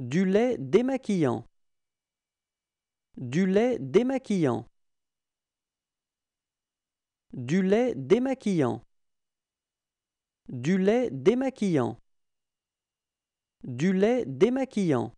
Du lait démaquillant. Du lait démaquillant. Du lait démaquillant. Du lait démaquillant. Du lait démaquillant.